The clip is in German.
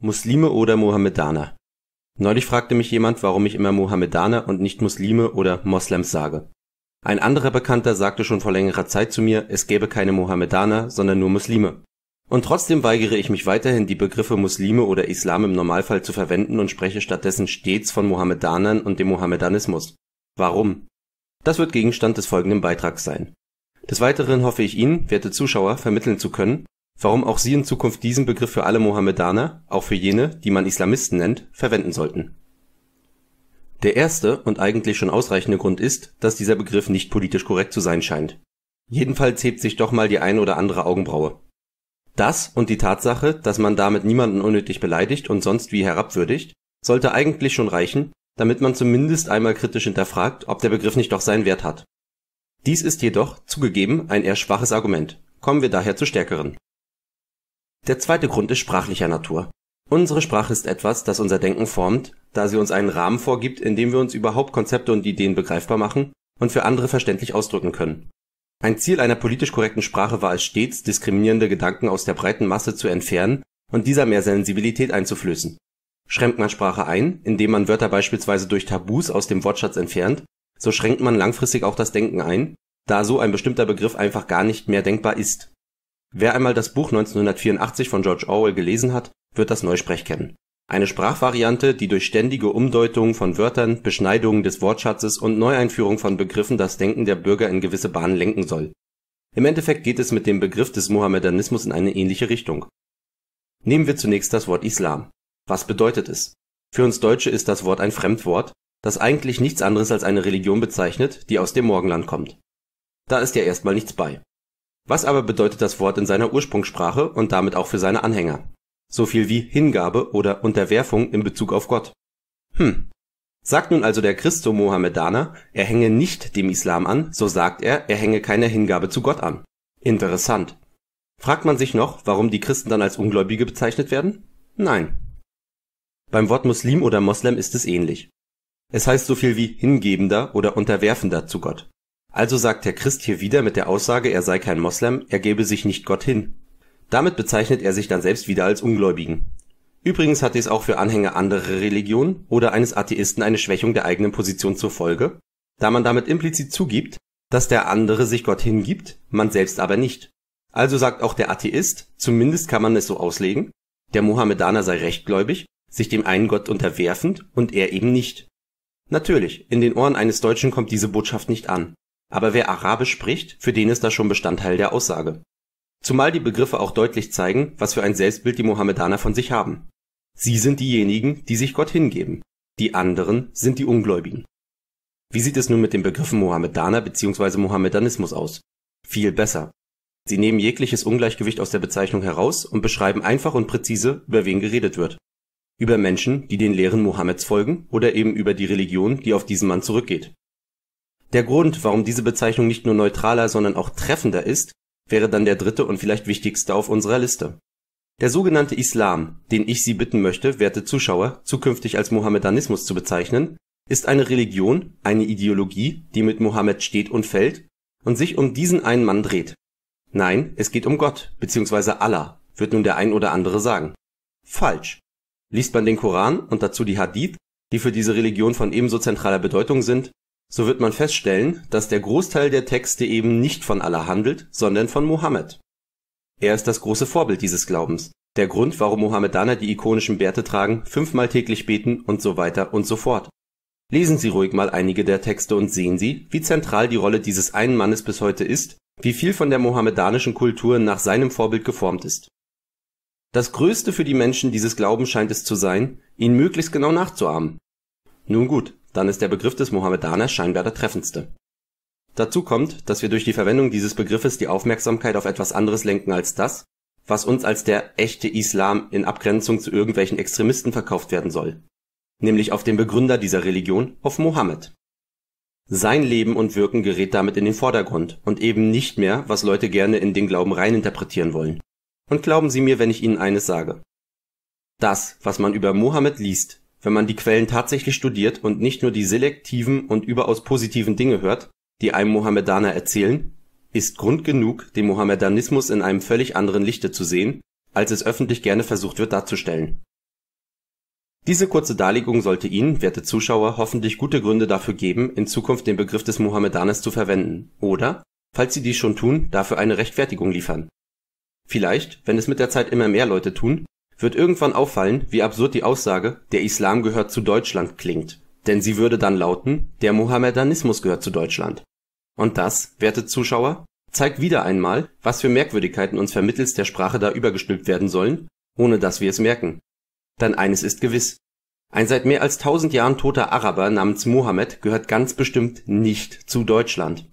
Muslime oder Mohammedaner? Neulich fragte mich jemand, warum ich immer Mohammedaner und nicht Muslime oder Moslems sage. Ein anderer Bekannter sagte schon vor längerer Zeit zu mir, es gäbe keine Mohammedaner, sondern nur Muslime. Und trotzdem weigere ich mich weiterhin, die Begriffe Muslime oder Islam im Normalfall zu verwenden und spreche stattdessen stets von Mohammedanern und dem Mohammedanismus. Warum? Das wird Gegenstand des folgenden Beitrags sein. Des Weiteren hoffe ich Ihnen, werte Zuschauer, vermitteln zu können, warum auch sie in Zukunft diesen Begriff für alle Mohammedaner, auch für jene, die man Islamisten nennt, verwenden sollten. Der erste und eigentlich schon ausreichende Grund ist, dass dieser Begriff nicht politisch korrekt zu sein scheint. Jedenfalls hebt sich doch mal die ein oder andere Augenbraue. Das und die Tatsache, dass man damit niemanden unnötig beleidigt und sonst wie herabwürdigt, sollte eigentlich schon reichen, damit man zumindest einmal kritisch hinterfragt, ob der Begriff nicht doch seinen Wert hat. Dies ist jedoch, zugegeben, ein eher schwaches Argument. Kommen wir daher zu stärkeren der zweite Grund ist sprachlicher Natur. Unsere Sprache ist etwas, das unser Denken formt, da sie uns einen Rahmen vorgibt, in dem wir uns überhaupt Konzepte und Ideen begreifbar machen und für andere verständlich ausdrücken können. Ein Ziel einer politisch korrekten Sprache war es stets, diskriminierende Gedanken aus der breiten Masse zu entfernen und dieser mehr Sensibilität einzuflößen. Schränkt man Sprache ein, indem man Wörter beispielsweise durch Tabus aus dem Wortschatz entfernt, so schränkt man langfristig auch das Denken ein, da so ein bestimmter Begriff einfach gar nicht mehr denkbar ist. Wer einmal das Buch 1984 von George Orwell gelesen hat, wird das Neusprech kennen. Eine Sprachvariante, die durch ständige Umdeutungen von Wörtern, Beschneidungen des Wortschatzes und Neueinführung von Begriffen das Denken der Bürger in gewisse Bahnen lenken soll. Im Endeffekt geht es mit dem Begriff des Mohammedanismus in eine ähnliche Richtung. Nehmen wir zunächst das Wort Islam. Was bedeutet es? Für uns Deutsche ist das Wort ein Fremdwort, das eigentlich nichts anderes als eine Religion bezeichnet, die aus dem Morgenland kommt. Da ist ja erstmal nichts bei. Was aber bedeutet das Wort in seiner Ursprungssprache und damit auch für seine Anhänger? So viel wie Hingabe oder Unterwerfung in Bezug auf Gott. Hm. Sagt nun also der Christo-Mohammedaner, er hänge nicht dem Islam an, so sagt er, er hänge keine Hingabe zu Gott an. Interessant. Fragt man sich noch, warum die Christen dann als Ungläubige bezeichnet werden? Nein. Beim Wort Muslim oder Moslem ist es ähnlich. Es heißt so viel wie hingebender oder unterwerfender zu Gott. Also sagt der Christ hier wieder mit der Aussage, er sei kein Moslem, er gebe sich nicht Gott hin. Damit bezeichnet er sich dann selbst wieder als Ungläubigen. Übrigens hat dies auch für Anhänger anderer Religionen oder eines Atheisten eine Schwächung der eigenen Position zur Folge, da man damit implizit zugibt, dass der andere sich Gott hingibt, man selbst aber nicht. Also sagt auch der Atheist, zumindest kann man es so auslegen, der Mohammedaner sei rechtgläubig, sich dem einen Gott unterwerfend und er eben nicht. Natürlich, in den Ohren eines Deutschen kommt diese Botschaft nicht an. Aber wer Arabisch spricht, für den ist das schon Bestandteil der Aussage. Zumal die Begriffe auch deutlich zeigen, was für ein Selbstbild die Mohammedaner von sich haben. Sie sind diejenigen, die sich Gott hingeben. Die anderen sind die Ungläubigen. Wie sieht es nun mit den Begriffen Mohammedaner bzw. Mohammedanismus aus? Viel besser. Sie nehmen jegliches Ungleichgewicht aus der Bezeichnung heraus und beschreiben einfach und präzise, über wen geredet wird. Über Menschen, die den Lehren Mohammeds folgen oder eben über die Religion, die auf diesen Mann zurückgeht. Der Grund, warum diese Bezeichnung nicht nur neutraler, sondern auch treffender ist, wäre dann der dritte und vielleicht wichtigste auf unserer Liste. Der sogenannte Islam, den ich Sie bitten möchte, werte Zuschauer, zukünftig als Mohammedanismus zu bezeichnen, ist eine Religion, eine Ideologie, die mit Mohammed steht und fällt und sich um diesen einen Mann dreht. Nein, es geht um Gott bzw. Allah, wird nun der ein oder andere sagen. Falsch. Liest man den Koran und dazu die Hadith, die für diese Religion von ebenso zentraler Bedeutung sind, so wird man feststellen, dass der Großteil der Texte eben nicht von Allah handelt, sondern von Mohammed. Er ist das große Vorbild dieses Glaubens, der Grund, warum Mohammedaner die ikonischen Bärte tragen, fünfmal täglich beten und so weiter und so fort. Lesen Sie ruhig mal einige der Texte und sehen Sie, wie zentral die Rolle dieses einen Mannes bis heute ist, wie viel von der mohammedanischen Kultur nach seinem Vorbild geformt ist. Das Größte für die Menschen dieses Glaubens scheint es zu sein, ihn möglichst genau nachzuahmen. Nun gut, dann ist der Begriff des Mohammedaner scheinbar der treffendste. Dazu kommt, dass wir durch die Verwendung dieses Begriffes die Aufmerksamkeit auf etwas anderes lenken als das, was uns als der echte Islam in Abgrenzung zu irgendwelchen Extremisten verkauft werden soll, nämlich auf den Begründer dieser Religion, auf Mohammed. Sein Leben und Wirken gerät damit in den Vordergrund und eben nicht mehr, was Leute gerne in den Glauben reininterpretieren wollen. Und glauben Sie mir, wenn ich Ihnen eines sage. Das, was man über Mohammed liest, wenn man die Quellen tatsächlich studiert und nicht nur die selektiven und überaus positiven Dinge hört, die einem Mohammedaner erzählen, ist Grund genug, den Mohammedanismus in einem völlig anderen Lichte zu sehen, als es öffentlich gerne versucht wird darzustellen. Diese kurze Darlegung sollte Ihnen, werte Zuschauer, hoffentlich gute Gründe dafür geben, in Zukunft den Begriff des Mohammedaners zu verwenden oder, falls Sie dies schon tun, dafür eine Rechtfertigung liefern. Vielleicht, wenn es mit der Zeit immer mehr Leute tun, wird irgendwann auffallen, wie absurd die Aussage „ Der Islam gehört zu Deutschland “klingt, denn sie würde dann lauten „ Der Mohammedanismus gehört zu Deutschland “. Und das, werte Zuschauer, zeigt wieder einmal, was für Merkwürdigkeiten uns vermittels der Sprache da übergestülpt werden sollen, ohne dass wir es merken. Denn eines ist gewiss: Ein seit mehr als tausend Jahren toter Araber namens Mohammed gehört ganz bestimmt nicht zu Deutschland